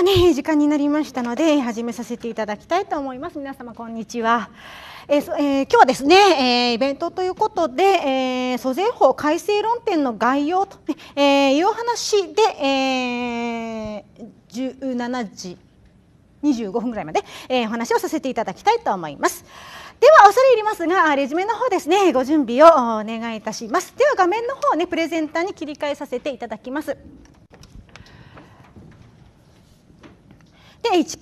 はね時間になりましたので始めさせていただきたいと思います皆様こんにちはえーえー、今日はですね、えー、イベントということで、えー、租税法改正論点の概要と、えー、いう話で、えー、17時25分ぐらいまで、えー、お話をさせていただきたいと思います。では恐れ入りますがレジュメの方ですねご準備をお願いいたしますでは画面の方ねプレゼンターに切り替えさせていただきますで1ページ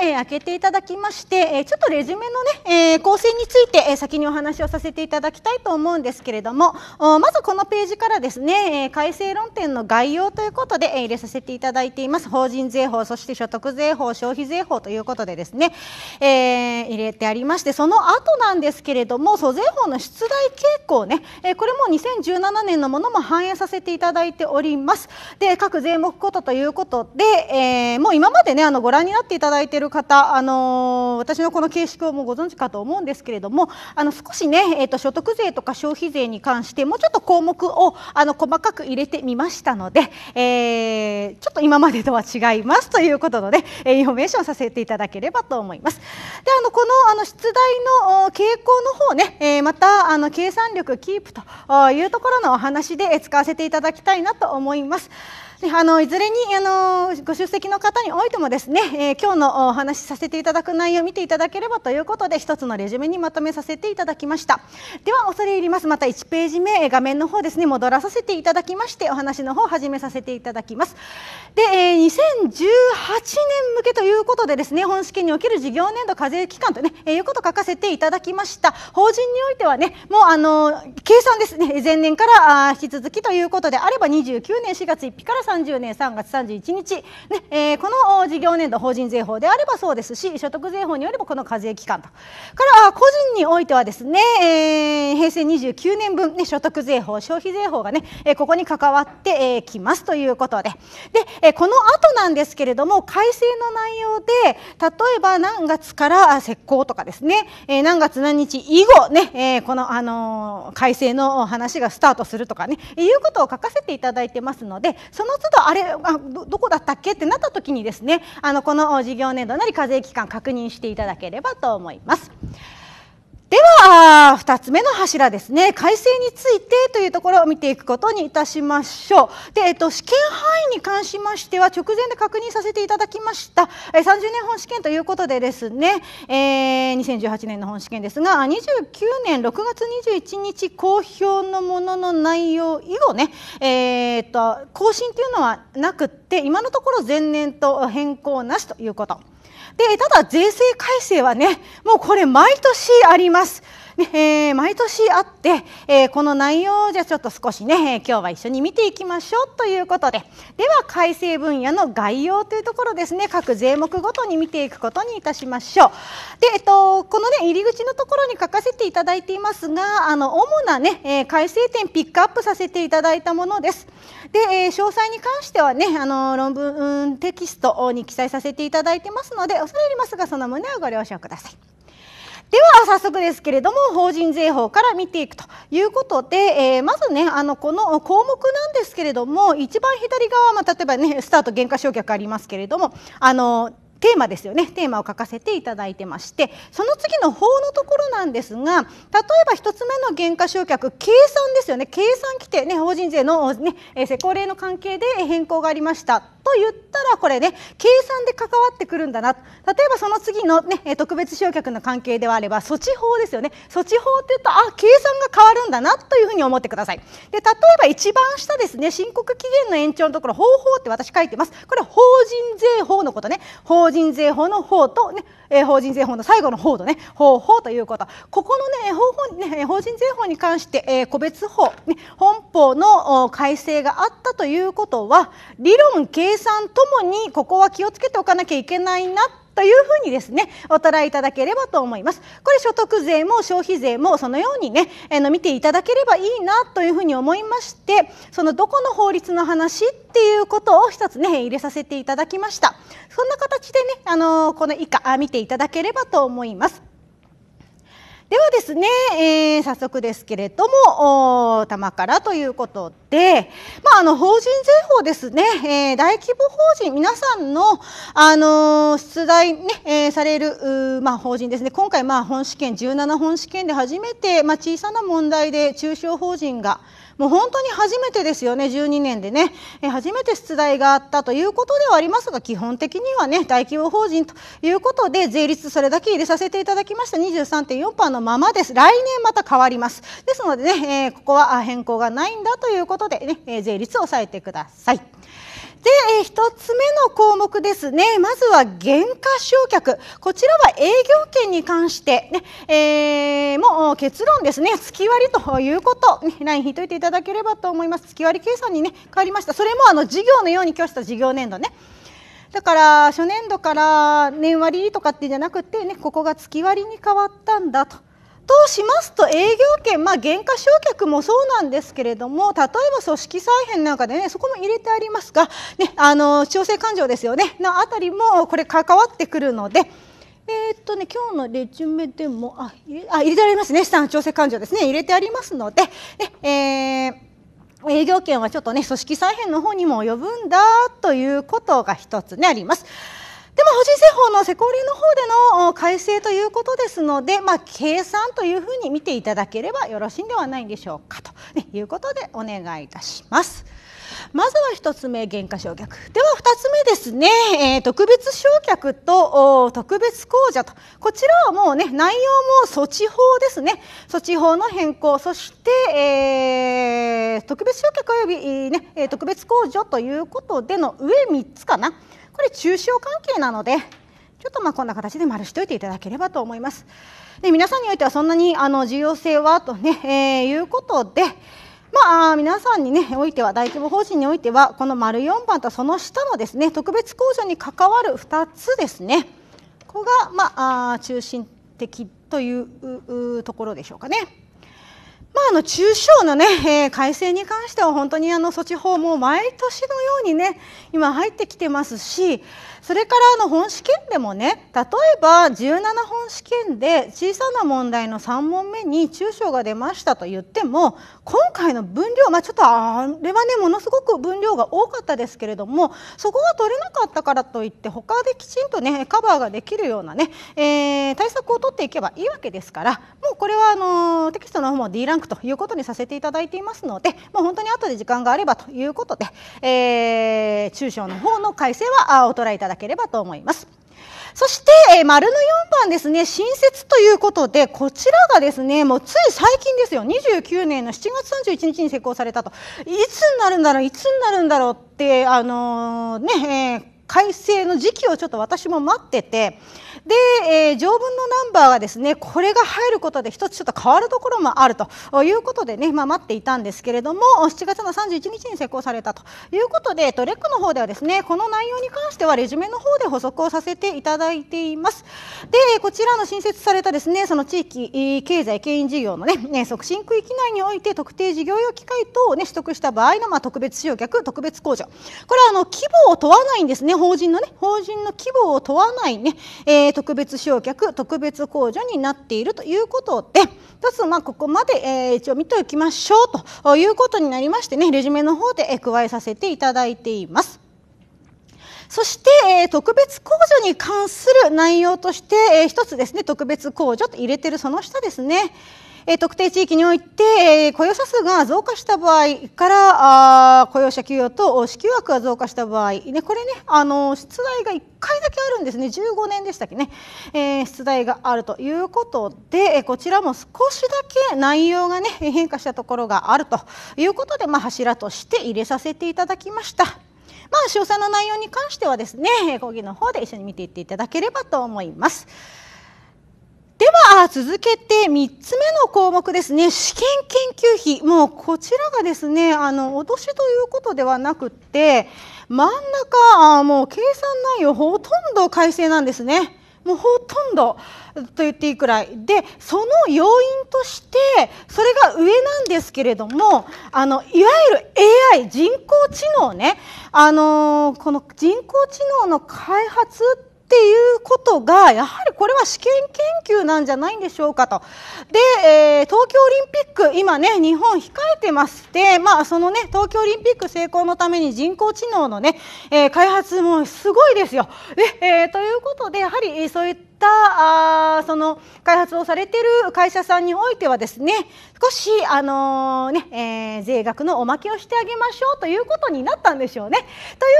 目、えー、開けていただきまして、えー、ちょっとレジュメのね、えー、構成について、えー、先にお話をさせていただきたいと思うんですけれどもまずこのページからですね、えー、改正論点の概要ということで、えー、入れさせていただいています法人税法そして所得税法消費税法ということでですね、えー、入れてありましてその後なんですけれども租税法の出題傾向ね、えー、これも2017年のものも反映させていただいておりますで各税目ことということで、えー、もう今までねあのご覧覧になっていただいている方、あの私のこの形式をもうご存知かと思うんですけれどもあの少しね、えーと、所得税とか消費税に関してもうちょっと項目をあの細かく入れてみましたので、えー、ちょっと今までとは違いますということので、えインフォメーションさせていただければと思います。であのこのあの出題の傾向の方ね、えー、またあの計算力キープというところのお話で使わせていただきたいなと思います。であのいずれにあのご出席の方においてもですね、えー、今日のお話しさせていただく内容を見ていただければということで一つのレジュメにまとめさせていただきましたでは恐れ入りますまた1ページ目画面の方ですね戻らさせていただきましてお話の方始めさせていただきますで、えー、2018年向けということでですね本試験における事業年度課税期間とね、えー、いうことを書かせていただきました法人においてはねもうあの計算ですね前年からあ引き続きということであれば29年4月1日から30年3月31日、ねえー、この事業年度法人税法であればそうですし所得税法によればこの課税期間とから個人においてはですね、えー、平成29年分、ね、所得税法消費税法がね、えここに関わってきますということでで、えこの後なんですけれども改正の内容で例えば何月から施行とかですね、え何月何日以後ね、えこの、あの改正の話がスタートするとかねいうことを書かせていただいてますのでそのそうとあれあどこだったっけってなった時にですねあのこの事業年度なり課税期間確認していただければと思います。では2つ目の柱ですね改正についてというところを見ていくことにいたしましょうで、えっと、試験範囲に関しましては直前で確認させていただきました30年本試験ということでですね、えー、2018年の本試験ですが29年6月21日公表のものの内容以後ね、えー、っと更新というのはなくって今のところ前年と変更なしということ。でただ税制改正はねもうこれ毎年ありますねえー、毎年あって、えー、この内容をじゃちょっと少しね今日は一緒に見ていきましょうということででは改正分野の概要というところですね各税目ごとに見ていくことにいたしましょう。でえっと、この、ね、入り口のところに書かせていただいていますがあの主なね、えー、改正点ピックアップさせていただいたものです。で、えー、詳細に関してはねあの論文テキストに記載させていただいてますので恐れ入りますがその旨をご了承ください。では早速ですけれども法人税法から見ていくということで、えー、まずねあのこの項目なんですけれども一番左側、まあ、例えばねスタート減価償却ありますけれどもあのテーマですよねテーマを書かせていただいてましてその次の法のところなんですが例えば1つ目の減価償却計算ですよね計算規定、ね、法人税の、ね、施行令の関係で変更がありましたと言ったらこれね計算で関わってくるんだな例えばその次の、ね、特別償却の関係ではあれば措置法ですよね措置法って言うとあ計算が変わるんだなというふうに思ってください。で例えば一番下ですね申告期限の延長のところ方法って私書いてますこれ法人税法のことね法人人税法の法と、ね、え法人税法の最後の法とね方法ということここのね方法ね法人税法に関して、え個別法、ね、本法の改正があったということは理論計算ともにここは気をつけておかなきゃいけないなというふうにですねお捉えいただければと思いますこれ所得税も消費税もそのようにね、えの見ていただければいいなというふうに思いましてそのどこの法律の話っていうことを一つね入れさせていただきましたそんな形でねあのこの以下見ていただければと思いますではですね、えー、早速ですけれども玉からということで、まあ、あの法人税法ですね、えー、大規模法人皆さんの、あのー、出題ね、ねえー、される、まあ、法人ですね今回、まあ、本試験17本試験で初めて、まあ、小さな問題で中小法人がもう本当に初めてですよね12年でね初めて出題があったということではありますが基本的にはね大規模法人ということで税率それだけ入れさせていただきました23.4%のままです来年また変わりますですのでね、えここは変更がないんだということでね、ねえ税率を抑えてください。で、え1つ目の項目ですねまずは減価償却こちらは営業権に関して、ねえー、もう結論ですね月割りということ、ね、ライン引いといていただければと思います月割り計算に、ね、変わりましたそれもあの事業のように今日した事業年度ねだから初年度から年割りとかってじゃなくてねここが月割りに変わったんだととしますと営業権、まあ、減価償却もそうなんですけれども例えば組織再編なんかでねそこも入れてありますが、ね、あの調整勘定ですよねのあたりもこれ関わってくるので。えー、っとね、今日のレジュメでもあ入れあ入れてありますね資産調整勘定ですね入れてありますので、ねえー、営業権はちょっとね組織再編の方にも及ぶんだということが一つねあります。で、も、法人税法の施行流の方での改正ということですので、まあ、計算というふうに見ていただければよろしいんではないでしょうかと、ね、いうことでお願いいたします。まずは1つ目減価償却では2つ目ですね、えー、特別償却と特別控除とこちらはもうね内容も措置法ですね措置法の変更そして、えー、特別償却および、ね、特別控除ということでの上3つかなこれ中小関係なのでちょっとまあこんな形で丸しておいていただければと思います。で皆さんにおいてはそんなにあの重要性はとね、えー、いうことで、まあ、皆さんにねおいては大規模方針においてはこの丸4番とその下のですね特別控除に関わる2つですねここが、まあ、中心的というところでしょうかね。まあ、あの中小の、ね えー、改正に関しては本当にあの措置法も毎年のように、ね、今入ってきてますしそれからあの本試験でもね例えば17本試験で小さな問題の3問目に中小が出ましたと言っても今回の分量、まあ、ちょっとあれはねものすごく分量が多かったですけれどもそこが取れなかったからといって他できちんとねカバーができるようなね、えー、対策を取っていけばいいわけですからもうこれはあのテキストの方も D ランクということにさせていただいていますのでもう本当に後で時間があればということで、えー、中小の方の改正はお捉えいただければと思います。そして、えー、丸の4番ですね、新設ということで、こちらがですね、もうつい最近ですよ、29年の7月31日に施行されたと、いつになるんだろう、いつになるんだろうって、あのー、ね、えー、改正の時期をちょっと私も待ってて、で、えー、条文のナンバーがですねこれが入ることで一つちょっと変わるところもあるということでね、まあ、待っていたんですけれども7月の31日に施行されたということでトレックの方ではですねこの内容に関してはレジュメの方で補足をさせていただいています。でこちらの新設されたですねその地域経済牽引事業のね、ね、促進区域内において特定事業用機械等を、ね、取得した場合の、まあ、特別使用客特別控除これはあの規模を問わないんですね法人のね法人の規模を問わないね、えー特別償却特別控除になっているということで一つまあここまで、えー、一応見ておきましょうということになりましてねレジュメの方で加えさせていただいています。そして、え特別控除に関する内容として、えー、一つですね特別控除と入れてるその下ですねえ特定地域において、え雇用者数が増加した場合からあ雇用者給与と支給枠が増加した場合、ね、これねあの出題が1回だけあるんですね15年でしたっけね、えー、出題があるということで、えこちらも少しだけ内容がね変化したところがあるということで、まあ、柱として入れさせていただきました。まあ、詳細の内容に関してはですね講義の方で一緒に見ていっていただければと思います。では続けて3つ目の項目ですね試験研究費もうこちらがですねあの脅しということではなくって真ん中もう計算内容ほとんど改正なんですね。もうほとんどと言っていいくらいでその要因としてそれが上なんですけれどもあのいわゆる AI 人工知能ねあのこの人工知能の開発ってっていうことがやはりこれは試験研究なんじゃないんでしょうかとで、えー、東京オリンピック今ね日本控えてましてまあそのね東京オリンピック成功のために人工知能のね、えー、開発もすごいですよ。でえー、ということでやはりそういったったあその開発をされている会社さんにおいてはですね少し、あのー、ねえー、税額のおまけをしてあげましょうということになったんでしょうね。という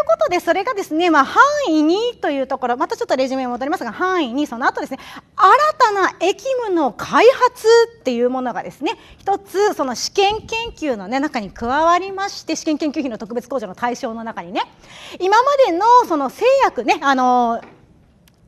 ことでそれがですね、まあ、範囲にというところまたちょっとレジュメに戻りますが範囲にその後ですね新たな駅務の開発っていうものがですね一つその試験研究の、ね、中に加わりまして試験研究費の特別控除の対象の中にね今までのその製薬ねあのー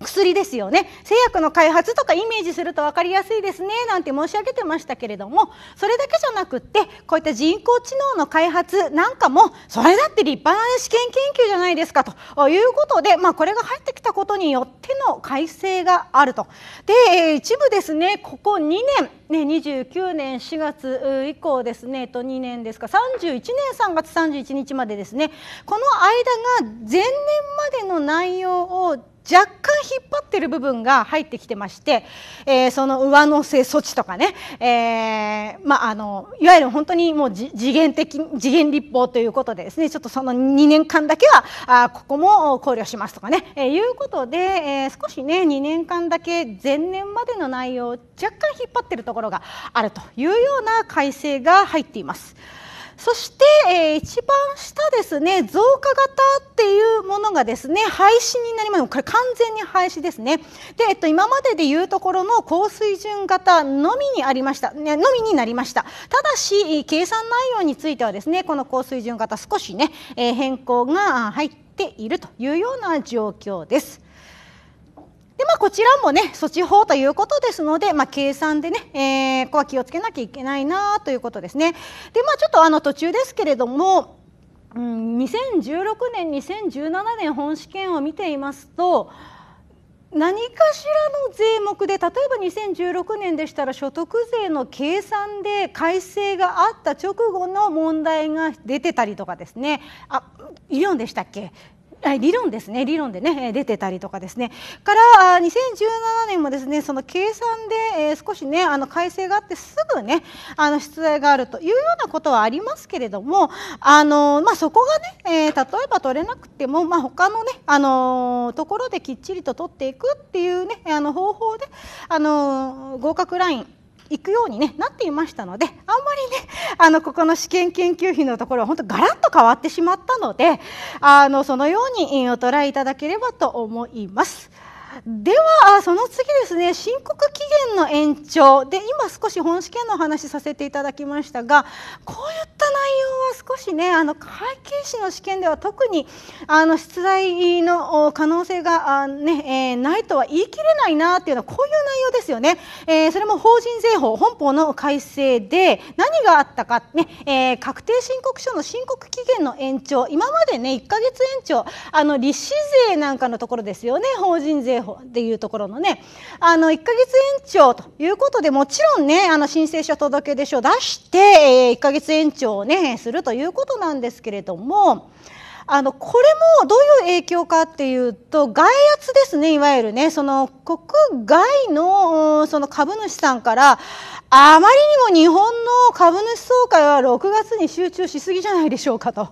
薬ですよね製薬の開発とかイメージすると分かりやすいですねなんて申し上げてましたけれどもそれだけじゃなくってこういった人工知能の開発なんかもそれだって立派な試験研究じゃないですかということで、まあ、これが入ってきたことによっての改正があると。で一部ですねここ2年、ね、29年4月以降ですね、えっと、2年ですか31年3月31日までですねこの間が前年までの内容を若干引っ張ってる部分が入ってきてまして、えー、その上乗せ措置とかね、えーまあ、あのいわゆる本当にもう次元的次元立法ということでですねちょっとその2年間だけはあここも考慮しますとかね、えー、いうことで、えー、少しね2年間だけ前年までの内容を若干引っ張ってるところがあるというような改正が入っています。そして、えー、一番下ですね増加型っていうものがですね廃止になりますこれ完全に廃止ですねで、えっと、今まででいうところの高水準型のみにありました、ね、のみになりましたただし計算内容についてはですねこの高水準型少しね、えー、変更が入っているというような状況です。でまあ、こちらもね措置法ということですので、まあ、計算でね、えー、ここは気をつけなきゃいけないなということですね。でまあ、ちょっとあの途中ですけれども、うん、2016年2017年本試験を見ていますと何かしらの税目で例えば2016年でしたら所得税の計算で改正があった直後の問題が出てたりとかですねあイオンでしたっけ理論ですね理論でね出てたりとかですねから2017年もですねその計算で少しねあの改正があってすぐねあの出題があるというようなことはありますけれどもあの、まあ、そこがね、え例えば取れなくても、まあ、他のねあのところできっちりと取っていくっていうねあの方法であの合格ライン行くように、ね、なっていましたのであんまりねあのここの試験研究費のところは本当ガラッと変わってしまったのであのそのようにお捉えいただければと思います。ではその次ですね申告期限の延長で今少し本試験の話させていただきましたがこういった内容は少しねあの会計士の試験では特にあの出題の可能性がね、えー、ないとは言い切れないなっていうのはこういう内容ですよね、えー、それも法人税法本法の改正で何があったかね、えー、確定申告書の申告期限の延長今までね1か月延長あの利子税なんかのところですよね法人税法っていうところのねあの1か月延長ということでもちろんねあの申請書届出書を出して、えー、1か月延長をねするということなんですけれども。あのこれもどういう影響かっていうと外圧ですねいわゆるねその国外のその株主さんからあまりにも日本の株主総会は6月に集中しすぎじゃないでしょうかと。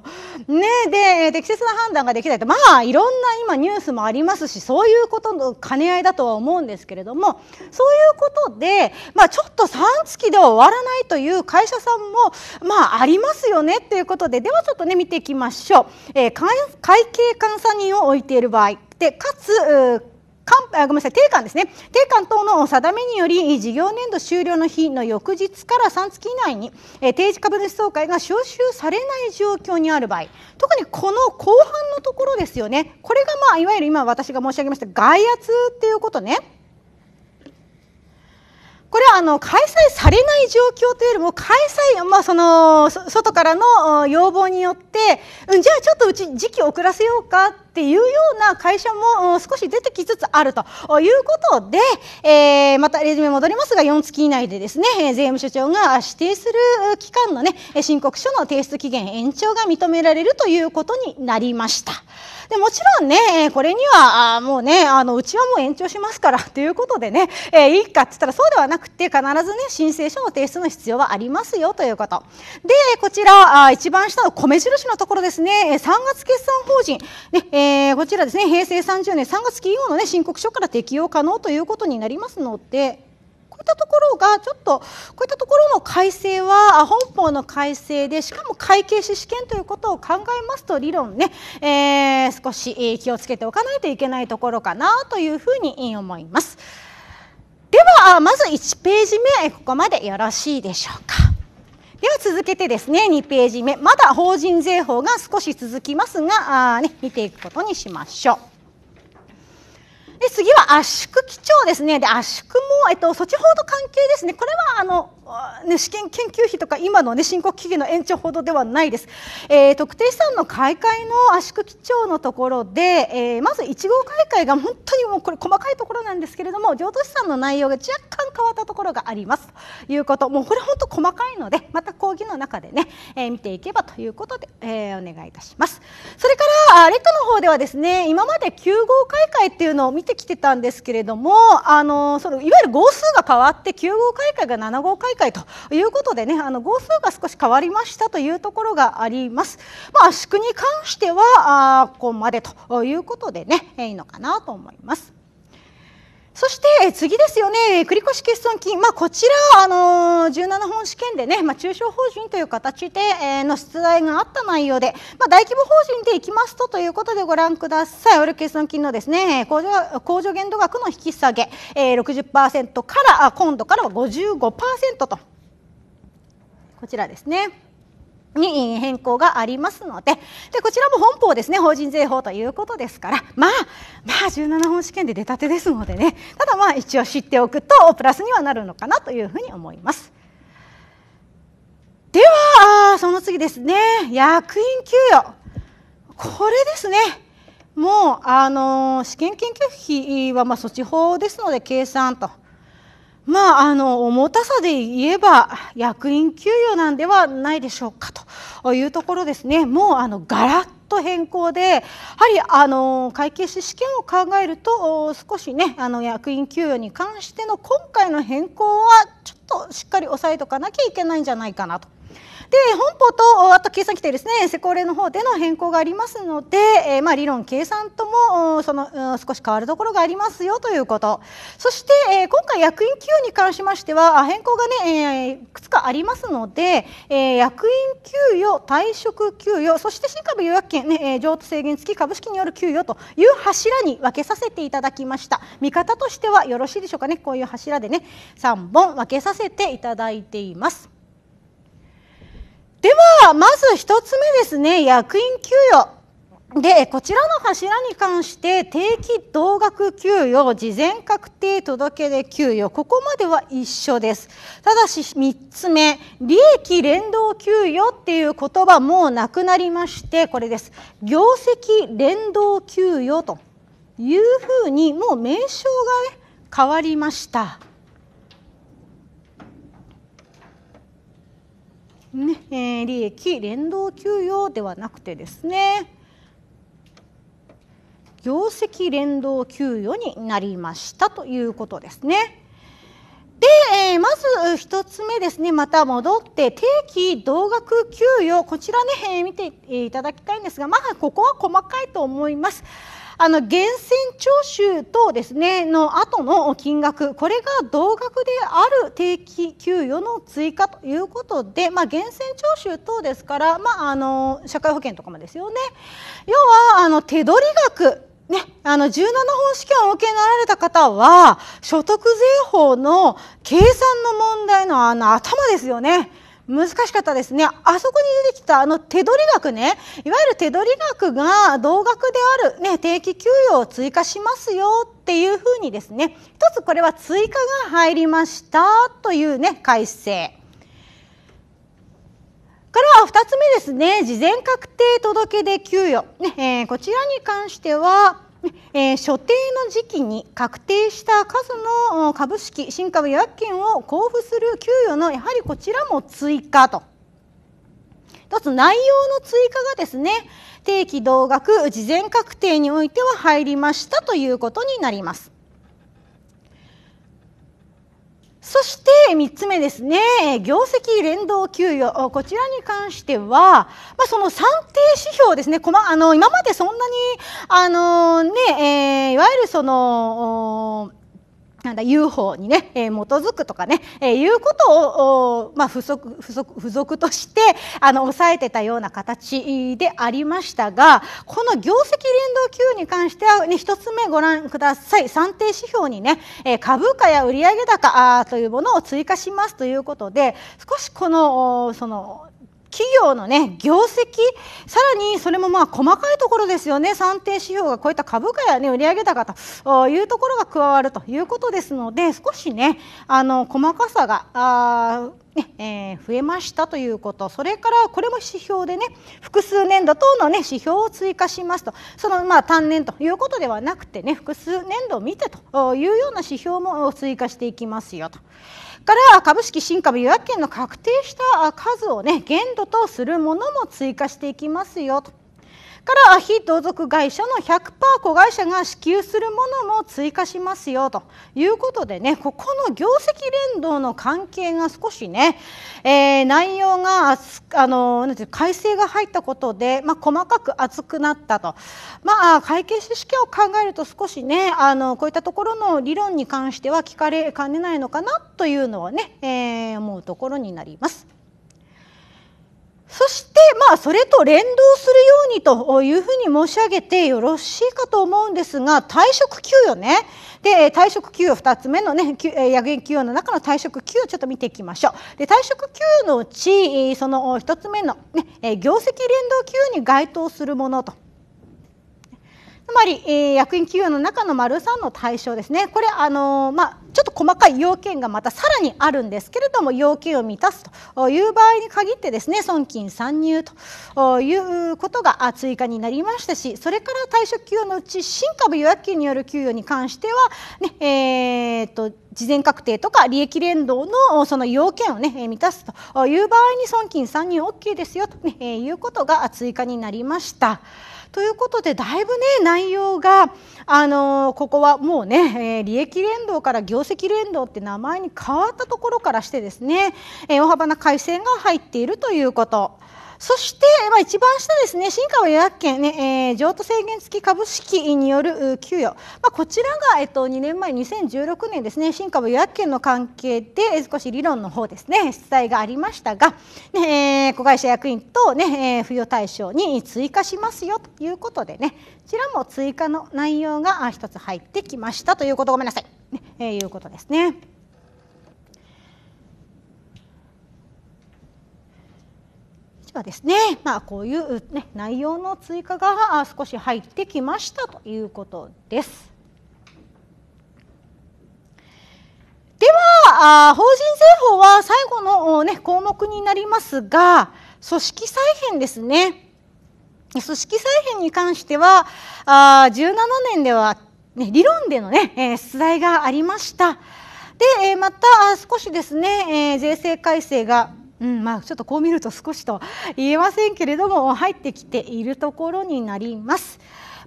ね、で適切な判断ができないとまあいろんな今ニュースもありますしそういうことの兼ね合いだとは思うんですけれどもそういうことで、まあ、ちょっと3月では終わらないという会社さんも、まあ、ありますよねということでではちょっとね見ていきましょう。えー、会計監査人を置いている場合でかつあごめんなさい定款ですね定款等の定めにより事業年度終了の日の翌日から3月以内に、えー、定時株主総会が招集されない状況にある場合特にこの後半のところですよねこれが、まあ、いわゆる今私が申し上げました外圧っていうことね。これはあの開催されない状況というよりも開催、まあ、その外からの要望によって、うん、じゃあちょっとうち時期遅らせようかっていうような会社も少し出てきつつあるということで、えー、またレジメ戻りますが4月以内でですね税務署長が指定する期間の、ね、申告書の提出期限延長が認められるということになりました。でもちろんね、これにはもうね、あのうちはもう延長しますからということでね、えー、いいかって言ったらそうではなくて、必ずね、申請書の提出の必要はありますよということ。で、こちら、あ一番下の米印のところですね、3月決算法人、ねえー、こちらですね平成30年3月金曜の、ね、申告書から適用可能ということになりますのでこういったところがちょっとこういったところの改正は本法の改正でしかも会計士試験ということを考えますと理論ね、えー、少し気をつけておかないといけないところかなというふうに思います。ではまず1ページ目ここまでよろしいでしょうか。では続けてですね2ページ目まだ法人税法が少し続きますがあ、ね、見ていくことにしましょう。で次は圧縮基調ですねで圧縮も、えっと、措置法と関係ですねこれはあのね、資金研究費とか今の、ね、申告期限の延長ほどではないです、えー、特定資産の買い替えの圧縮基調のところで、えー、まず1号買い替えが本当にもうこれ細かいところなんですけれども譲渡資産の内容が若干変わったところがありますということもうこれ本当細かいのでまた講義の中でね、えー、見ていけばということで、えお願いいたしますそれからレッドの方ではですね今まで9号買い替えっていうのを見てきてたんですけれどもあのそのいわゆる号数が変わって9号買い替えが7号買い替え会ということでねあの号数が少し変わりましたというところがあります。まあ、圧縮に関してはあここまでということでねいいのかなと思います。そして次ですよね、繰越欠損金、まあ、こちら、あの17本試験でね、まあ、中小法人という形で、えの出題があった内容で、まあ、大規模法人でいきますとということでご覧ください、オル欠損金のですね控除控除限度額の引き下げ、えー、60%から、今度からは55%と、こちらですね。に変更がありますのででこちらも本法ですね法人税法ということですからまあまあ17本試験で出たてですのでねただまあ一応知っておくとプラスにはなるのかなというふうに思います。ではその次ですね役員給与これですねもうあの試験研究費はま措置法ですので計算と。まあ、あの重たさで言えば役員給与なんではないでしょうかというところですね、もうあのガラッと変更で、やはりあの会計士試験を考えると、少しね、あの役員給与に関しての今回の変更は、ちょっとしっかり押さえておかなきゃいけないんじゃないかなとで本法とあと計算規定ですね施行令の方での変更がありますので、えー、まあ、理論計算ともその少し変わるところがありますよということそして、えー、今回役員給与に関しましては変更がね、えー、いくつかありますので、え役員給与退職給与そして新株予約権、ね、譲渡制限付き株式による給与という柱に分けさせていただきました見方としてはよろしいでしょうかねこういう柱でね3本分けさせていただいています。では、まず一つ目ですね、役員給与。で、こちらの柱に関して、定期同額給与、事前確定届出給与、ここまでは一緒です。ただし、3つ目、利益連動給与っていう言葉もうなくなりまして、これです。業績連動給与というふうに、もう名称がね、変わりました。ねえー、利益連動給与ではなくてですね業績連動給与になりましたということですね。で、えー、まず1つ目ですねまた戻って定期同額給与こちらね、えー、見ていただきたいんですがまあここは細かいと思います。あの源泉徴収とですねの後の金額これが同額である定期給与の追加ということで、まあ、源泉徴収等ですから、まあ、あの社会保険とかもですよね要はあの手取り額ね、あの17本試験をお受けになられた方は所得税法の計算の問題のあの頭ですよね。難しかったですねあそこに出てきたあの手取り額ねいわゆる手取り額が同額である、ね、定期給与を追加しますよっていうふうにですね一つこれは追加が入りましたというね改正から2つ目ですね事前確定届出給与、ねえー、こちらに関してはえー、所定の時期に確定した数の株式新株予約権を交付する給与のやはりこちらも追加と。一つ内容の追加がですね定期同額事前確定においては入りましたということになります。そして3つ目ですね、業績連動給与、こちらに関しては、まあ、その算定指標ですね、こまあの今までそんなに、あのねえー、いわゆるその、なんだ UFO にね、えー、基づくとかね、えー、いうことを、まあ、付属付属付属としてあの抑えてたような形でありましたがこの業績連動給に関しては、ね、1つ目ご覧ください算定指標にね、え株価や売上高というものを追加しますということで少しこのその企業のね業績さらにそれもまあ細かいところですよね算定指標がこういった株価やね売上高というところが加わるということですので少しねあの細かさがねえー、増えましたということそれからこれも指標でね複数年度等の、ね、指標を追加しますとその、まあ、単年ということではなくてね複数年度を見てというような指標も追加していきますよと。から株式新株予約権の確定した数をね限度とするものも追加していきますよと。から、非同族会社の100%子会社が支給するものも追加しますよということでね、ここの業績連動の関係が少しね、えー、内容があのなんて改正が入ったことで、まあ、細かく厚くなったと、まあ、会計士試験を考えると少しねあのこういったところの理論に関しては聞かれかねないのかなというのはね、えー、思うところになります。そしてまあそれと連動するようにというふうに申し上げてよろしいかと思うんですが退職給与ねで退職給与2つ目のね役員給与の中の退職給与ちょっと見ていきましょうで退職給与のうちその1つ目の、ね、業績連動給与に該当するものと。つまり、え役員給与の中の丸3の対象ですね、これ、あのまあ、ちょっと細かい要件がまたさらにあるんですけれども要件を満たすという場合に限ってですね損金参入ということが追加になりましたしそれから退職給与のうち新株予約金による給与に関してはねえー、と事前確定とか利益連動のその要件を、ね、満たすという場合に損金参入 OK ですよと、ね、いうことが追加になりました。ということでだいぶね内容があのここはもうね、えー、利益連動から業績連動って名前に変わったところからしてですね、えー、大幅な改正が入っているということ。そして、まあ、一番下ですね、新川予約権ね、えー、譲渡制限付き株式による給与、まあ、こちらが、えっと、2年前、2016年ですね、新株予約権の関係で、少し理論の方ですね、出題がありましたが、ねえー、子会社役員とね、えー、扶養対象に追加しますよということでね、こちらも追加の内容が一つ入ってきましたということ、ごめんなさい、ねえー、いうことですね。がですね、まあ、こういう、ね、内容の追加が少し入ってきましたということです。では、法人税法は最後の、ね、項目になりますが、組織再編ですね。組織再編に関しては、あ17年では、ね、理論での、ね、出題がありました。で、また少しですね、税制改正がうんまあ、ちょっとこう見ると少しと言えませんけれども入ってきているところになります。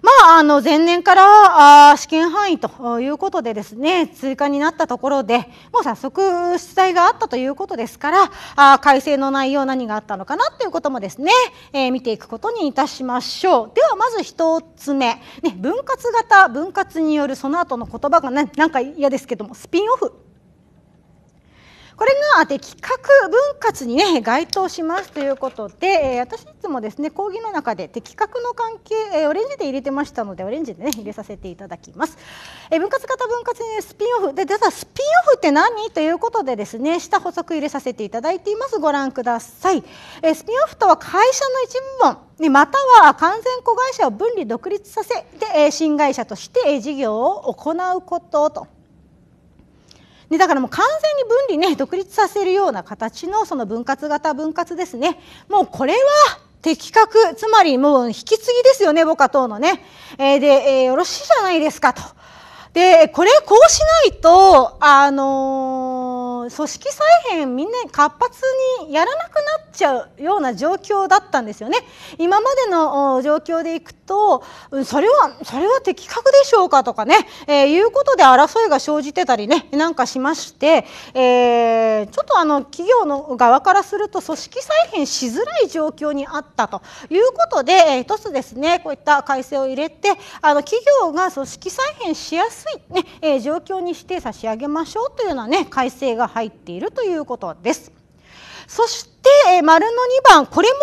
まあ、あの前年からあ試験範囲ということでですね追加になったところでもう早速出題があったということですからあ改正の内容何があったのかなということもですね、えー、見ていくことにいたしましょうではまず1つ目、ね、分割型分割によるその後の言葉が、ね、なんか嫌ですけどもスピンオフこれが的確分割に、ね、該当しますということで、えー、私いつもですね講義の中で的確の関係、えー、オレンジで入れてましたのでオレンジで、ね、入れさせていただきます、えー、分割型分割に、ね、スピンオフでたスピンオフって何ということでですね下補足入れさせていただいていますご覧ください、えスピンオフとは会社の一部門でまたは完全子会社を分離独立させて新会社として事業を行うことと。でだからもう完全に分離ね独立させるような形のその分割型分割ですねもうこれは的確つまりもう引き継ぎですよね母家等のね、えー、で、えー、よろしいじゃないですかとでこれこうしないとあのー組織再編みんな活発にやらなくなっちゃうような状況だったんですよね。今までの状況でいくとそれはそれは的確でしょうかとかね、えー、いうことで争いが生じてたりねなんかしまして、えー、ちょっとあの企業の側からすると組織再編しづらい状況にあったということで、えー、一つですねこういった改正を入れてあの企業が組織再編しやすいね、ねえー、状況にして差し上げましょうというようなね改正が入入っているということです。そして、え丸の2番、これも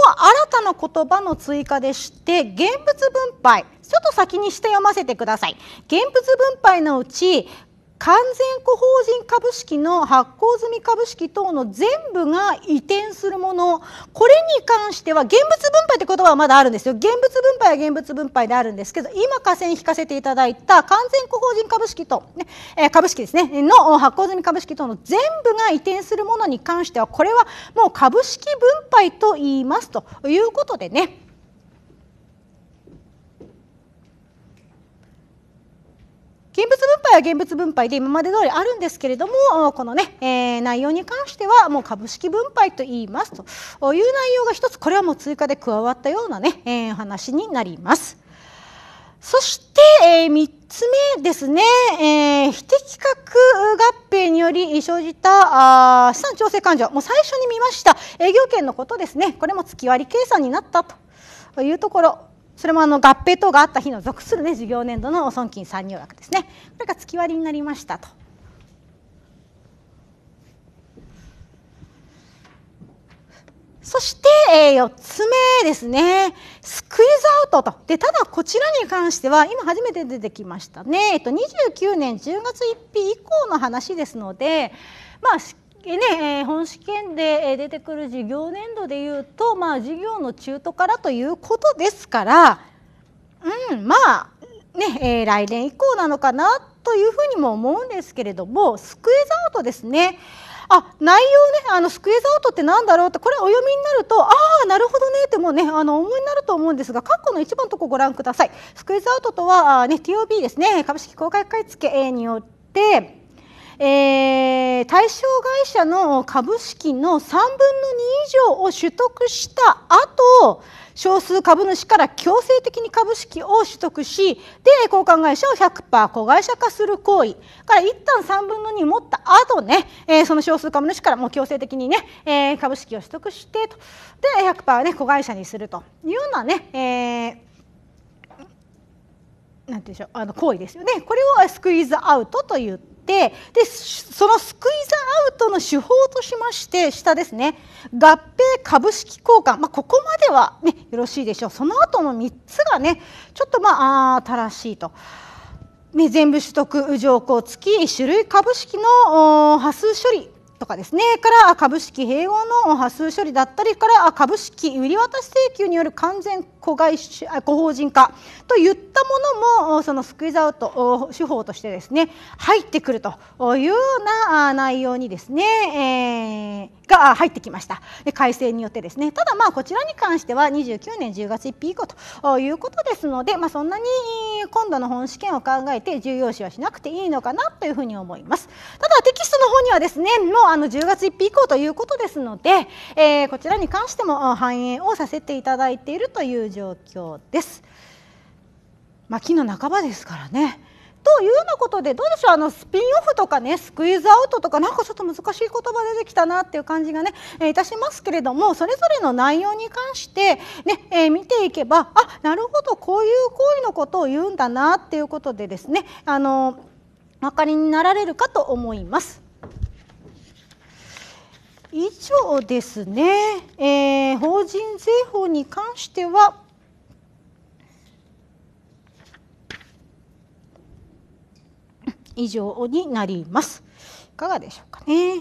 新たな言葉の追加でして、現物分配。ちょっと先にして読ませてください。現物分配のうち、完全個法人株式の発行済み株式等の全部が移転するものこれに関しては現物分配って言葉はまだあるんですよ現物分配は現物分配であるんですけど今下線引かせていただいた完全個法人株式と、ねえ株式ですねの発行済み株式等の全部が移転するものに関してはこれはもう株式分配と言いますということでね現物分配は現物分配で今まで通りあるんですけれどもこのね、えー、内容に関してはもう株式分配と言いますという内容が一つこれはもう追加で加わったようなね、えー、話になります。そして、えー、3つ目ですね、えー、非適格合併により生じたあ資産調整勘定、もう最初に見ました営業権のことですね、これも月割り計算になったというところ。それもあの合併等があった日の属する、ね、事業年度の損金算入額ですねこれが月割りになりましたと。そして、えー、4つ目ですね、スクイズアウトと。で、ただこちらに関しては、今初めて出てきましたね、えっと、29年10月1日以降の話ですので、まあ、ね、えー、本試験で、え出てくる事業年度でいうと、まあ、事業の中途からということですから、うん、まあね、えー、来年以降なのかなというふうにも思うんですけれどもスクエザアウトですね。あ内容ねあのスクエーズアウトってなんだろうってこれお読みになるとああなるほどねってもうねあの思いになると思うんですが括弧の一番のとこご覧くださいスクエーズアウトとはあ、ね、TOB ですね株式公開買い付けによってえー、対象会社の株式の3分の2以上を取得した後少数株主から強制的に株式を取得しで交換会社を100%子会社化する行為から一旦3分の2持った後ね、えー、その少数株主からもう強制的にね、えー、株式を取得してとで100%ね子会社にするというようなね、えーなんてでしょうあの行為ですよねこれをスクイーズアウトと言ってでそのスクイズアウトの手法としまして下ですね合併株式交換、まあ、ここまでは、ね、よろしいでしょうその後の3つがねちょっとまあ新しいと。ね、全部取得条項付き種類株式の波数処理とかですねから株式併合の波数処理だったりから株式売り渡し請求による完全子外個法人化といったものもそのスクイズアウト手法としてですね入ってくるというような内容にですね、えー、が入ってきましたで改正によってですねただまあこちらに関しては29年10月1日以降ということですので、まあ、そんなに今度の本試験を考えて重要視はしなくていいのかなというふうに思いますただテキストの方にはですねもうあの10月1日以降ということですので、えー、こちらに関しても反映をさせていただいているという状況です。まあ、の半ばですからねというようなことでどうでしょうあのスピンオフとかねスクイーズアウトとかなんかちょっと難しい言葉出てきたなっていう感じがね、えいたしますけれどもそれぞれの内容に関してね、えー、見ていけばあなるほどこういう行為のことを言うんだなっていうことでですねあのお分かりになられるかと思います。以上ですね、えー、法人税法に関しては以上になります。いかがでしょうかね。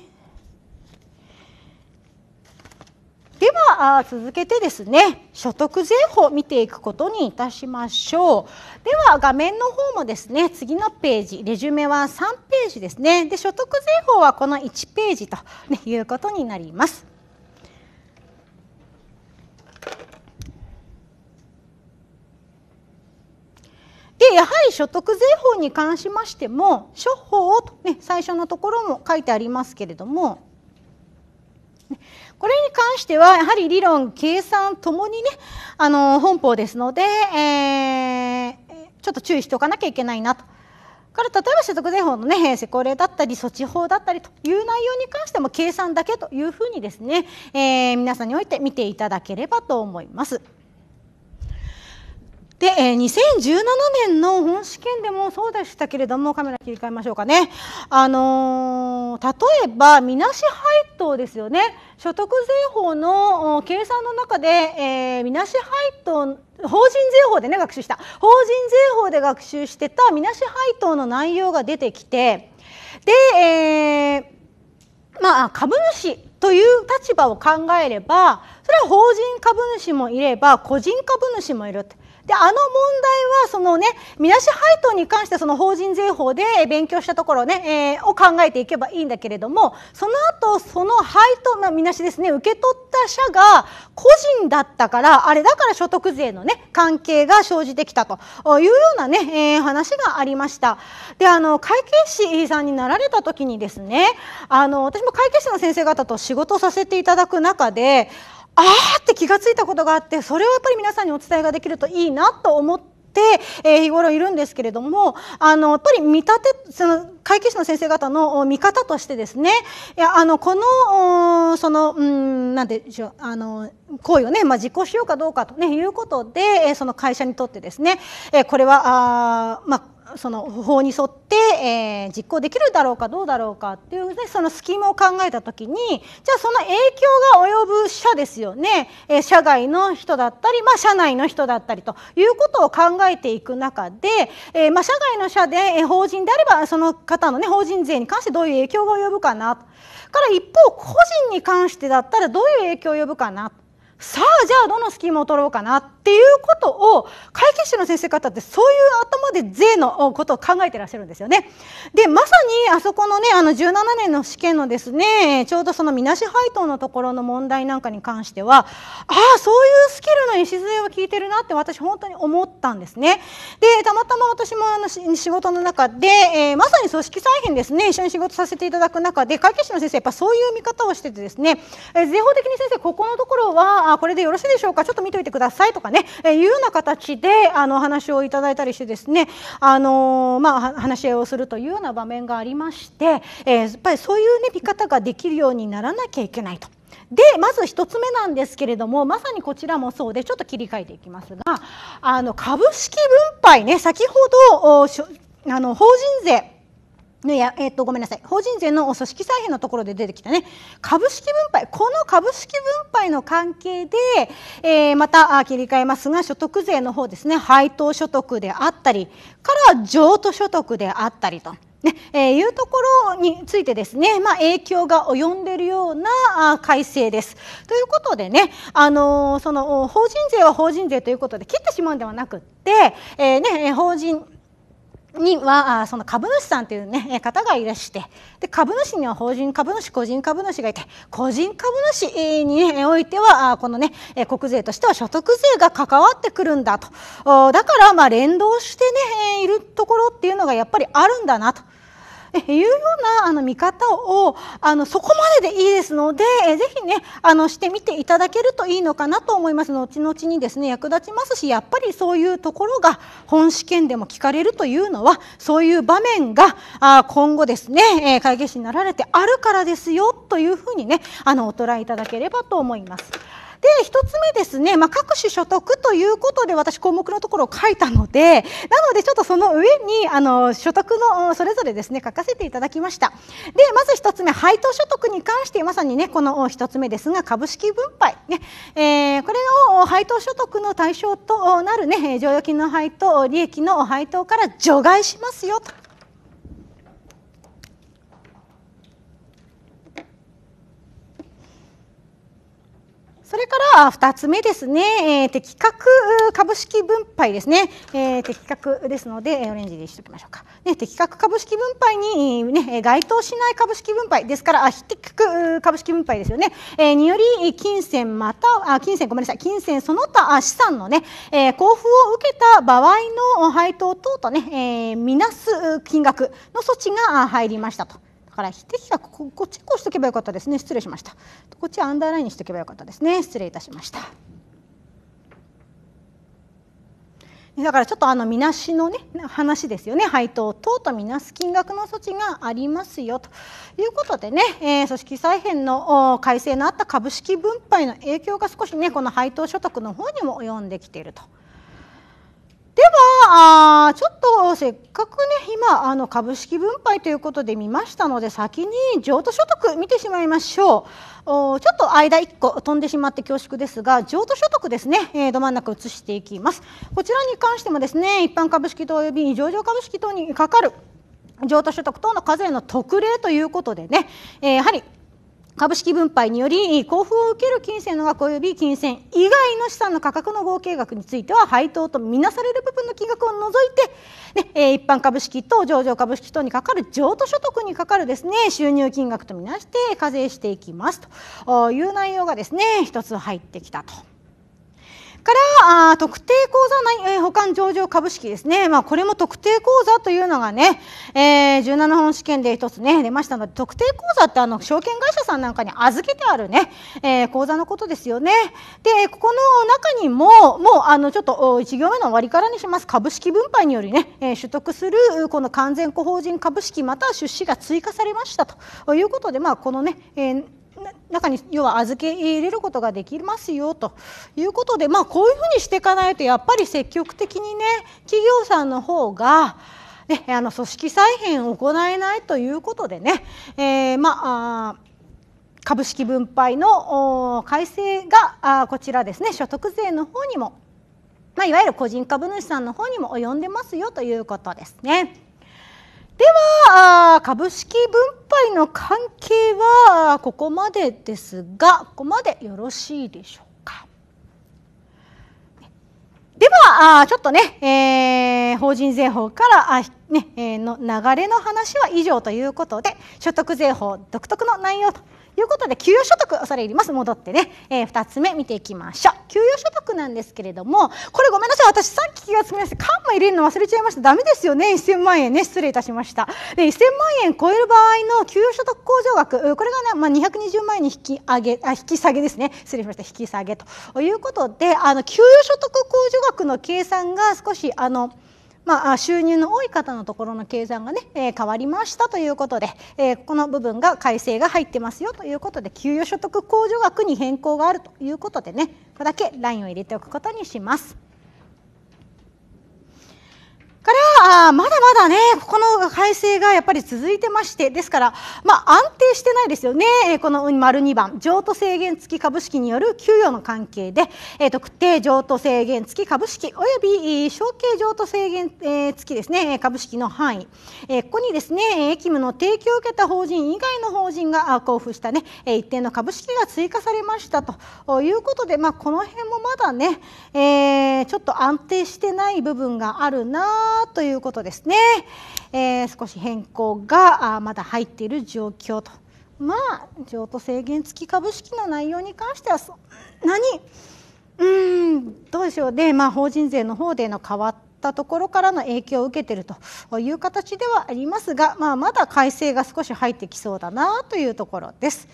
では続けてですね所得税法見ていくことにいたしましょうでは画面の方もですね次のページレジュメは3ページですねで所得税法はこの1ページと、いうことになります。でやはり所得税法に関しましても処方と、ね、最初のところも書いてありますけれどもこれに関してはやはり理論計算ともにねあの本法ですので、えー、ちょっと注意しておかなきゃいけないなと。から例えば所得税法のね施行令だったり措置法だったりという内容に関しても計算だけというふうにですね、えー、皆さんにおいて見ていただければと思います。で、えー、2017年の本試験でもそうでしたけれどもカメラ切り替えましょうかね、あのー、例えばみなし配当ですよね所得税法の計算の中で、えー、みなし配当法人税法でね学習した法人税法で学習してたみなし配当の内容が出てきてで、えー、まあ株主という立場を考えればそれは法人株主もいれば個人株主もいるであの問題はそのねみなし配当に関してその法人税法で勉強したところね、えー、を考えていけばいいんだけれどもその後その配当、まあ、みなしですね受け取った者が個人だったからあれだから所得税のね関係が生じてきたというようなね、えー、話がありましたであの会計士さんになられた時にですねあの私も会計士の先生方と仕事をさせていただく中であーって気が付いたことがあってそれをやっぱり皆さんにお伝えができるといいなと思って。え日頃いるんですけれどもあのやっぱり見立てその会計士の先生方の見方としてですねいやあのこのそのうんなんでしょうあの行為をね、まあ、実行しようかどうかと、ね、いうことで、えその会社にとってですね、えこれはあ、まあその法に沿って、えー、実行できるだろうかどうだろうかっていうねそのスキームを考えた時にじゃあその影響が及ぶ社ですよね、えー、社外の人だったり、まあ、社内の人だったりということを考えていく中で、えーまあ、社外の社で、えー、法人であればその方の、ね、法人税に関してどういう影響が及ぶかなから一方個人に関してだったらどういう影響を及ぶかなと。さあじゃあどのスキームを取ろうかなっていうことを会計士の先生方ってそういう頭で税のことを考えてらっしゃるんですよね。でまさにあそこのねあの17年の試験のですねちょうどそのみなし配当のところの問題なんかに関してはああそういうスキルの礎は効いてるなって私本当に思ったんですね。でたまたま私もあの仕事の中で、えー、まさに組織再編ですね一緒に仕事させていただく中で会計士の先生やっぱそういう見方をしててですね、えー、税法的に先生ここのところはあこれでよろしいでしょうかちょっと見ておいてくださいとかね、えー、いうような形であの話をいただいたりしてですね、あのー、まあ、話し合いをするというような場面がありまして、えやっぱりそういう、ね、見方ができるようにならなきゃいけないと。でまず1つ目なんですけれどもまさにこちらもそうでちょっと切り替えていきますがあの株式分配ね先ほどあの法人税ねやえー、っとごめんなさい法人税の組織再編のところで出てきたね株式分配この株式分配の関係で、えー、また切り替えますが所得税の方ですね配当所得であったりから譲渡所得であったりと。ねえー、いうところについてですね、まあ、影響が及んでいるような改正です。ということでね、あのー、その法人税は法人税ということで切ってしまうんではなくって、えーね、法人にはその株主さんという、ね、方がいらしてで株主には法人株主個人株主がいて個人株主に、おいてはこの、ね、国税としては所得税が関わってくるんだとだからまあ連動して、ね、いるところっていうのがやっぱりあるんだなと。いうようなあの見方をあのそこまででいいですので、えぜひねあのしてみていただけるといいのかなと思います後々にですね役立ちますしやっぱりそういうところが本試験でも聞かれるというのはそういう場面があ今後ですね、えー、会計士になられてあるからですよというふうにねあのお捉えいただければと思います。で1つ目ですね、まあ、各種所得ということで私項目のところを書いたのでなのでちょっとその上にあの所得のそれぞれですね書かせていただきましたでまず1つ目配当所得に関してまさにねこの1つ目ですが株式分配ね、えー、これを配当所得の対象となるね剰余金の配当利益の配当から除外しますよと。それから2つ目ですね、えー、適格株式分配ですね、えー、適格ですので、オレンジにしておきましょうか。ね、適格株式分配に、ね、該当しない株式分配ですから、非適格株式分配ですよね、えー、により、金銭また、あ金銭ごめんなさい、金銭その他資産のね、えー、交付を受けた場合の配当等とね、えー、みなす金額の措置が入りましたと。から非適格ここチェックをしとけばよかったですね失礼しましたこっちはアンダーラインにしとけばよかったですね失礼いたしましただからちょっとあのみなしのね話ですよね配当等とみなす金額の措置がありますよということでね、えー、組織再編の改正のあった株式分配の影響が少しねこの配当所得の方にも及んできていると。ではあちょっとせっかくね今あの株式分配ということで見ましたので先に譲渡所得見てしまいましょうおちょっと間1個飛んでしまって恐縮ですが譲渡所得ですね、えー、ど真ん中移していきますこちらに関してもですね一般株式等及び上場株式等にかかる譲渡所得等の課税の特例ということでね、えー、やはり株式分配により交付を受ける金銭の額及び金銭以外の資産の価格の合計額については配当とみなされる部分の金額を除いて、ね、一般株式と上場株式等にかかる譲渡所得にかかるですね収入金額とみなして課税していきますという内容がですね一つ入ってきたと。からあ特定口座の、えー、保管上場株式ですね、まあ、これも特定口座というのがね、えー、17本試験で1つね出ましたので特定口座ってあの証券会社さんなんかに預けてあるね、えー、口座のことですよねでここの中にももうあのちょっと1行目の終わりからにします株式分配によりね、えー、取得するこの完全個法人株式または出資が追加されましたということで、まあ、このね、えー中に要は預け入れることができますよということで、まあ、こういうふうにしていかないとやっぱり積極的にね企業さんの方がね、あの組織再編を行えないということでね、えー、まあ株式分配の改正があこちらですね所得税の方にも、まあ、いわゆる個人株主さんの方にも及んでますよということですね。では株式分配の関係はここまでですがここまでよろしいでしょうか。ではちょっとね、えー、法人税法からあ、ねえの流れの話は以上ということで所得税法独特の内容ということで給与所得恐れ入ります戻ってね、えー、2つ目見ていきましょう給与所得なんですけれどもこれごめんなさい私さっき気がつきましてカンマ入れるの忘れちゃいましたダメですよね1000万円ね失礼いたしましたで1000万円超える場合の給与所得控除額これがね、まあ、220万円に引き上げあ引き下げですね失礼しました引き下げということであの給与所得控除額の計算が少しあのまあ、収入の多い方のところの計算がね、えー、変わりましたということで、えー、この部分が改正が入ってますよということで給与所得控除額に変更があるということでねこれだけラインを入れておくことにします。から、あまだまだね、ここの改正がやっぱり続いてまして、ですから、まあ、安定してないですよね、この丸2番、譲渡制限付き株式による給与の関係で、え特定譲渡制限付き株式および承継譲渡制限、え付きですね、株式の範囲、えここにですね、役務の提供を受けた法人以外の法人が交付したね、一定の株式が追加されましたということで、まあ、この辺もまだね、えー、ちょっと安定してない部分があるなということですね、えー、少し変更がまだ入っている状況とまあ譲渡制限付き株式の内容に関してはそんなにうんどうでしょうね、まあ、法人税の方での変わったところからの影響を受けているという形ではありますが、まあ、まだ改正が少し入ってきそうだなというところです。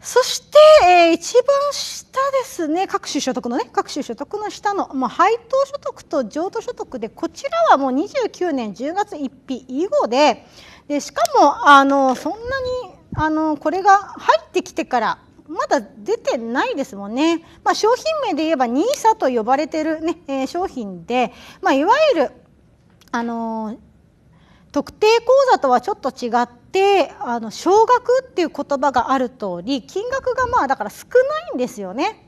そして、えー、一番下ですね各種所得のね各種所得の下の、まあ、配当所得と譲渡所得でこちらはもう29年10月1日以後ででしかもあのそんなにあのこれが入ってきてからまだ出てないですもんね、まあ、商品名で言えば NISA と呼ばれてるね、えー、商品で、まあ、いわゆるあの特定口座とはちょっと違ってあの少額っていう言葉がある通り金額がまあだから少ないんですよね。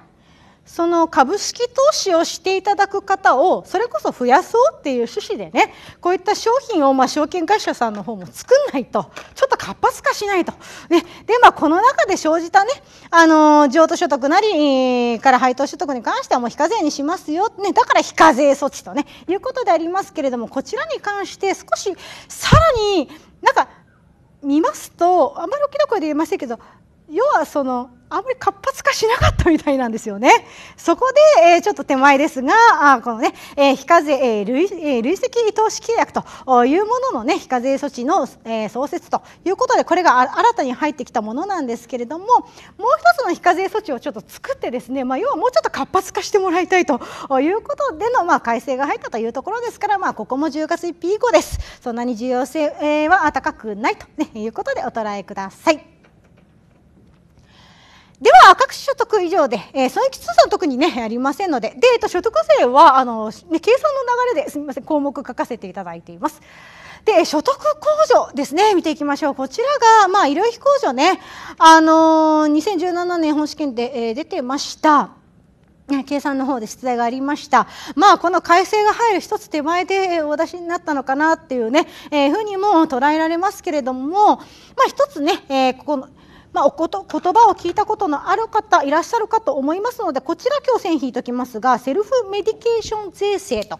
その株式投資をしていただく方をそれこそ増やそうっていう趣旨でねこういった商品をまあ証券会社さんの方も作んないとちょっと活発化しないと、ね、でまあこの中で生じたねあの譲渡所得なりから配当所得に関してはもう非課税にしますよ、ね、だから非課税措置とねいうことでありますけれどもこちらに関して少しさらになんか見ますとあんまり大きな声で言えませんけど要はそのあんまり活発化しなかったみたいなんですよね。そこで、えー、ちょっと手前ですが、あこのね、えー、非課税、えー累え累積投資契約というもののね、非課税措置の、えー、創設ということで、これが新たに入ってきたものなんですけれども、もう一つの非課税措置をちょっと作ってですね、まあ、要はもうちょっと活発化してもらいたいということでの、まあ、改正が入ったというところですから、まあ、ここも10月1日以降です。そんなに重要性は高くないとね、いうことでお捉えください。では、各種所得以上で、えー、損益通算特にね、ありませんので、で、えっと、所得税は、あの、ね、計算の流れですみません、項目書かせていただいています。で、所得控除ですね、見ていきましょう。こちらが、まあ、医療費控除ね、あのー、2017年本試験で、えー、出てました。計算の方で出題がありました。まあ、この改正が入る一つ手前でお出しになったのかなっていうね、えー、ふうにも捉えられますけれども、まあ、一つね、えー、ここの、まあ、おこと言葉を聞いたことのある方いらっしゃるかと思いますのでこちら今日線引いておきますがセルフメディケーション税制と。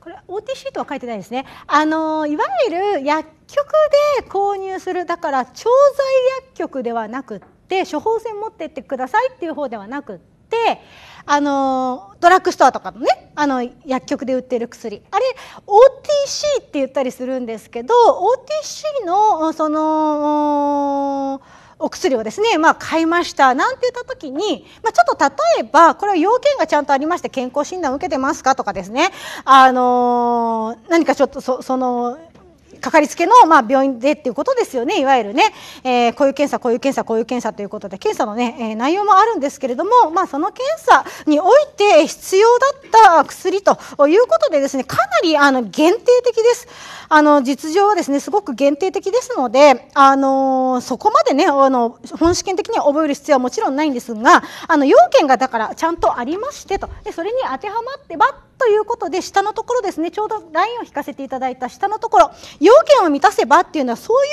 これ OTC とは書いてないですね。あのいわゆる薬局で購入するだから調剤薬局ではなくって処方箋持ってってくださいっていう方ではなくってあのドラッグストアとかのねあの薬局で売ってる薬あれ OTC OTC って言ったりするんですけど OTC のそのお薬をですね、まあ、買いましたなんて言った時に、まあ、ちょっと例えばこれは要件がちゃんとありまして健康診断を受けてますかとかですね、あの何かちょっとそそのかかりつけの、まあ、病院でっていうことですよねいわゆるね、えー、こういう検査こういう検査こういう検査ということで検査のね、えー、内容もあるんですけれども、まあ、その検査において必要だった薬ということでですねかなりあの限定的ですあの実情はですねすごく限定的ですのであのそこまでねあの本試験的には覚える必要はもちろんないんですがあの要件がだからちゃんとありましてとでそれに当てはまってばってということで下のところですねちょうどラインを引かせていただいた下のところ要件を満たせばっていうのはそういう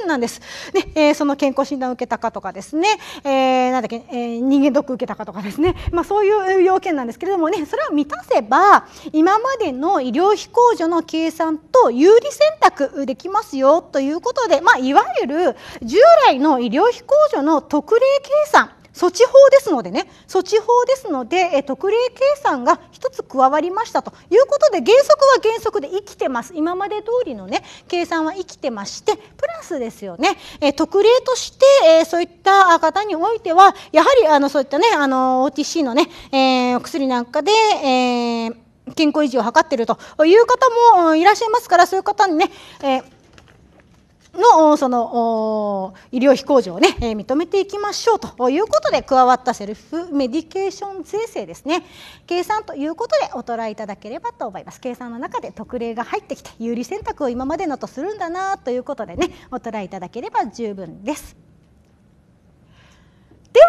要件なんです。ねえー、その健康診断を受けたかとかですね、えー、なんだっけ、えー、人間ドック受けたかとかですね、まあ、そういう要件なんですけれどもねそれを満たせば今までの医療費控除の計算と有利選択できますよということで、まあ、いわゆる従来の医療費控除の特例計算措置法ですのでね措置法ですので、え特例計算が1つ加わりましたということで原則は原則で生きてます今まで通りのね計算は生きてましてプラスですよね、え特例として、えそういった方においてはやはりあのそういったねあの OTC のね、えお薬なんかで、え健康維持を図っているという方もいらっしゃいますからそういう方にね、えーのその医療費控除をね、認めていきましょうということで加わったセルフメディケーション税制ですね計算ということでお捉えいただければと思います計算の中で特例が入ってきて有利選択を今までのとするんだなということでねお捉えいただければ十分です。で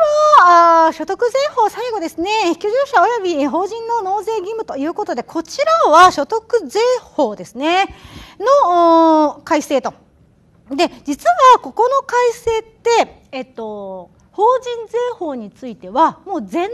は所得税法最後ですね、居住者及び法人の納税義務ということで、こちらは所得税法ですね、の改正とで実はここの改正って、えっと、法人税法についてはもう前年に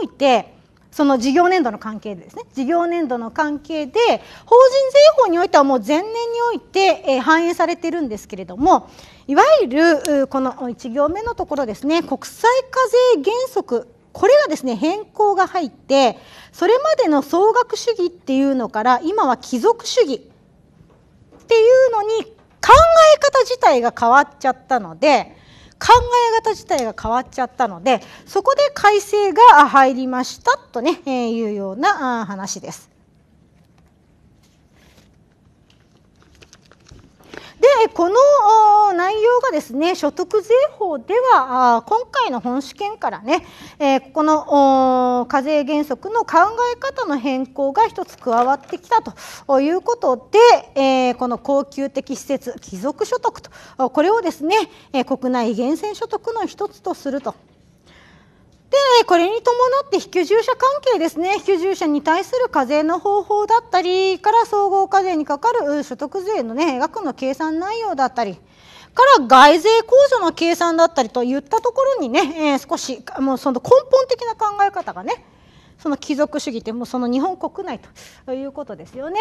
おいてその事業年度の関係でですね事業年度の関係で法人税法においてはもう前年において、えー、反映されているんですけれどもいわゆるこの1行目のところですね国際課税原則これがですね変更が入ってそれまでの総額主義っていうのから今は貴族主義っていうのに考え方自体が変わっちゃったので考え方自体が変わっちゃったのでそこで改正が入りましたとね、えいうような話です。でこの内容がですね所得税法では今回の本試験からね、えここの課税原則の考え方の変更が1つ加わってきたということで、えこの恒久的施設貴族所得とこれをですね国内源泉所得の1つとすると。でこれに伴って非居住者関係ですね非居住者に対する課税の方法だったりから総合課税にかかる所得税の、ね、額の計算内容だったりから外税控除の計算だったりといったところにね、えー、少しもうその根本的な考え方がねその貴族主義ってもうその日本国内ということですよね。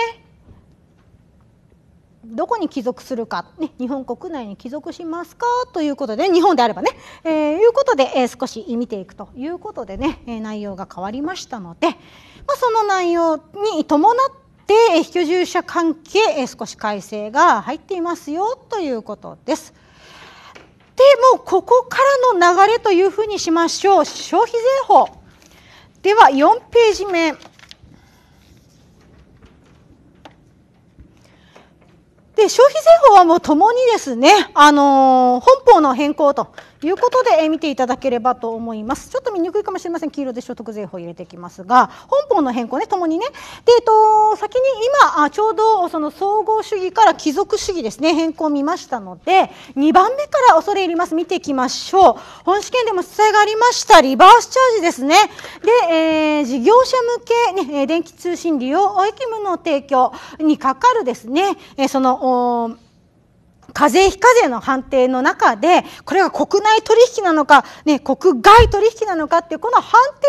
どこに帰属するか、ね、日本国内に帰属しますかということで、ね、日本であればね、えー、いうことで、えー、少し見ていくということでね、え内容が変わりましたので、まあ、その内容に伴って居住者関係、え少し改正が入っていますよということです。でもうここからの流れというふうにしましょう消費税法では4ページ目。で消費税法はもうともにですね、あのー、本法の変更ということで、え見ていただければと思います。ちょっと見にくいかもしれません。黄色で所得税法入れていきますが、本法の変更ね、ともにね。で、えっと、先に今、ちょうどその総合主義から貴族主義ですね、変更を見ましたので、2番目から恐れ入ります。見ていきましょう。本試験でも出題がありました、リバースチャージですね。で、えー、事業者向け、ね、電気通信利用お義務の提供にかかるですね、その、課税非課税の判定の中でこれが国内取引なのか、ね、国外取引なのかっていうこの判定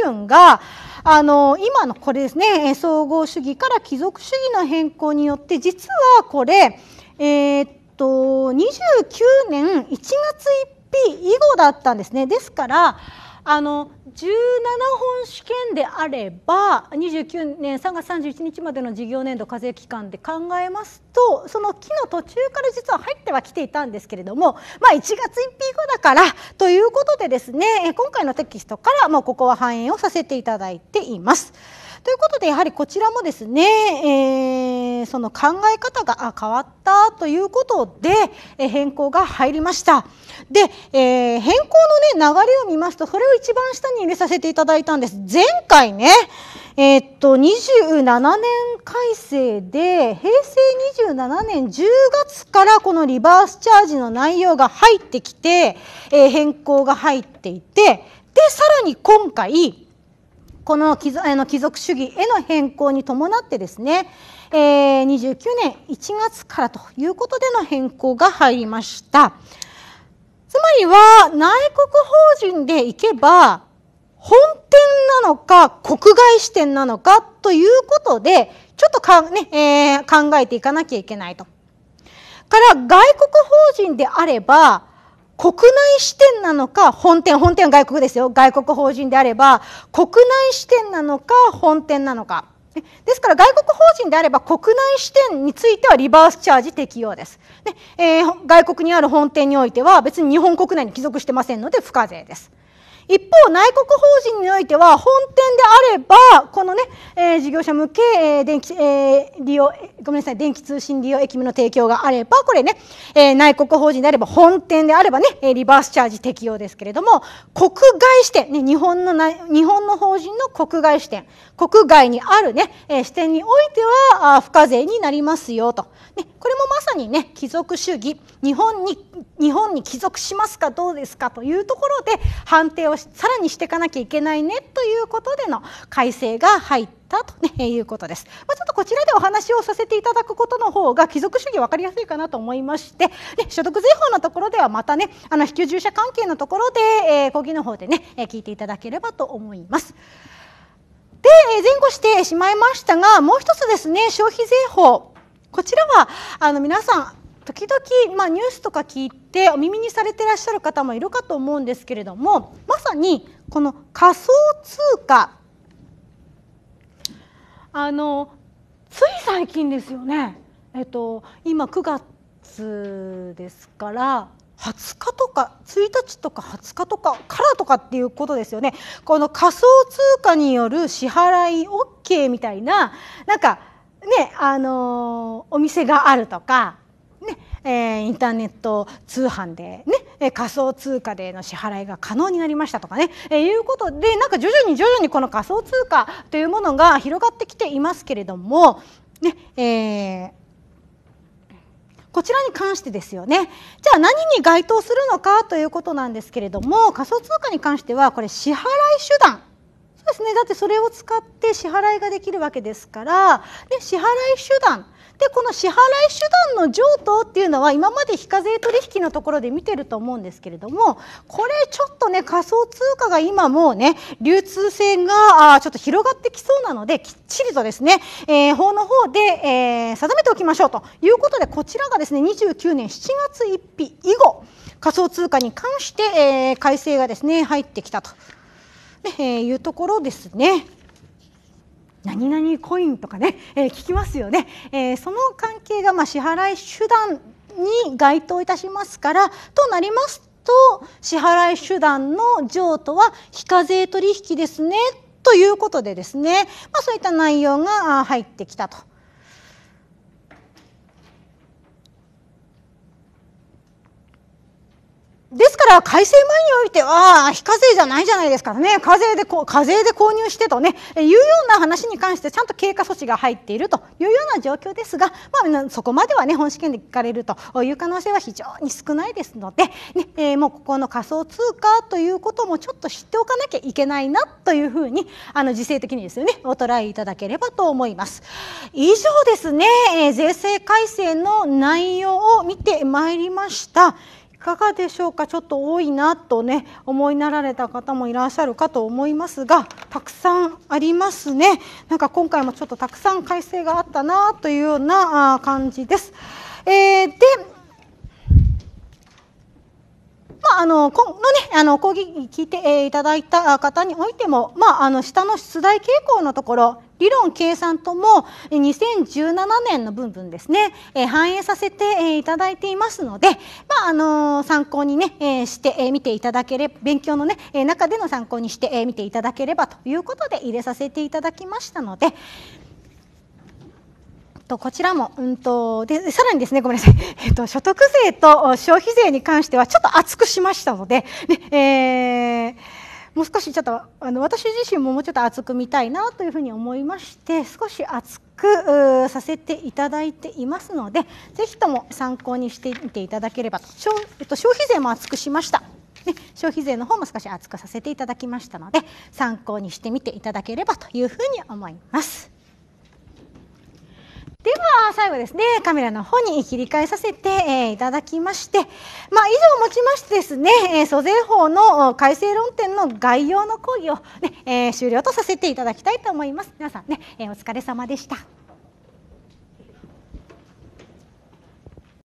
基準があの今のこれですね総合主義から貴族主義の変更によって実はこれ、えー、っと29年1月1日以後だったんですね。ですからあの17本試験であれば29年3月31日までの事業年度課税期間で考えますとその期の途中から実は入ってはきていたんですけれども、まあ、1月1日後だからということでですね今回のテキストからもうここは反映をさせていただいています。ということでやはりこちらもですね、えー、その考え方が変わったということで、え変更が入りました。で、えー、変更のね流れを見ますとそれを一番下に入れさせていただいたんです。前回ねえー、っと27年改正で平成27年10月からこのリバースチャージの内容が入ってきて、えー、変更が入っていてでさらに今回この貴族あの貴族主義への変更に伴ってですね、えー、29年1月からということでの変更が入りました。つまりは内国法人でいけば本店なのか国外支店なのかということでちょっとか、ねえー、考えていかなきゃいけないと。から外国法人であれば国内視点なのか本店本店は外国ですよ外国法人であれば国内支店なのか本店なのかですから外国法人であれば国内支店についてはリバースチャージ適用です、ねえー、外国にある本店においては別に日本国内に帰属してませんので不課税です一方、内国法人においては、本店であれば、このね、えー、事業者向け、えー、電気、えー、利用、ごめんなさい、電気通信利用駅務の提供があれば、これね、えー、内国法人であれば、本店であればね、リバースチャージ適用ですけれども、国外支店、ね、日本の内、日本の法人の国外支店、国外にあるね、え支店においては、付加税になりますよと。ね、これもまさにね、貴族主義、日本に、日本に帰属しますかどうですかというところで判定をさらにしていかなきゃいけないねということでの改正が入ったと、ね、いうことです。まあ、ちょっとこちらでお話をさせていただくことの方が貴族主義分かりやすいかなと思いまして、ね、所得税法のところではまたねあの非居住者関係のところで、えー、講義の方でね、え聞いていただければと思います。で、前後してしまいましたが、もう一つですね、消費税法。こちらは、あの、皆さん、時々、まあ、ニュースとか聞いてお耳にされてらっしゃる方もいるかと思うんですけれどもまさにこの仮想通貨あのつい最近ですよね、えっと、今9月ですから20日とか1日とか20日とかからとかっていうことですよねこの仮想通貨による支払い OK みたいななんかねあのお店があるとかねえー、インターネット通販で、ね仮想通貨での支払いが可能になりましたとかね、えー、いうことでなんか徐々に徐々にこの仮想通貨というものが広がってきていますけれども、ねえー、こちらに関してですよね。じゃあ何に該当するのかということなんですけれども仮想通貨に関してはこれ支払い手段そうですねだってそれを使って支払いができるわけですから、ね、支払い手段でこの支払い手段の譲渡っていうのは今まで非課税取引のところで見てると思うんですけれどもこれちょっとね仮想通貨が今もうね流通性がちょっと広がってきそうなのできっちりとですね、えー、法の方で、えー、定めておきましょうということでこちらがですね29年7月1日以後仮想通貨に関して、えー、改正がですね入ってきたと、ねえー、いうところですね。何々コインとかね、えー、聞きますよね、えー、その関係がまあ支払い手段に該当いたしますからとなりますと支払い手段の譲渡は非課税取引ですねということでですね、まあ、そういった内容が入ってきたとですから、改正前においては、非課税じゃないじゃないですからね、課税で、課税で購入してとね、いうような話に関して、ちゃんと経過措置が入っているというような状況ですが、まあ、そこまではね、本試験で聞かれるという可能性は非常に少ないですので、ねえー、もうここの仮想通貨ということもちょっと知っておかなきゃいけないなというふうに、あの、時制的にですよね、お捉えいただければと思います。以上ですね、えー、税制改正の内容を見てまいりました。かがでしょうかちょっと多いなとね思いなられた方もいらっしゃるかと思いますがたくさんありますねなんか今回もちょっとたくさん改正があったなというような感じです。えー、でまあ、あの今の,、ね、あの講義聞いていただいた方においても、まあ、あの下の出題傾向のところ理論計算とも2017年の部分ですね、反映させていただいていますので、まあ、あの参考にね、してみていただければ勉強のね中での参考にしてみていただければということで入れさせていただきましたのでとこちらも、うんと、でさらにですねごめんなさい、えっと、所得税と消費税に関してはちょっと厚くしましたので、ねえーもう少しちょっとあの私自身ももうちょっと厚く見たいなというふうに思いまして少し厚くさせていただいていますのでぜひとも参考にしてみていただければと消,、えっと、消費税も厚くしました、ね、消費税の方も少し厚くさせていただきましたので参考にしてみていただければというふうに思います。では最後ですねカメラの方に切り替えさせて、えいただきまして、まあ、以上をもちましてですね、え租税法の改正論点の概要の講義をね、えー、終了とさせていただきたいと思います皆さんね、えお疲れ様でした。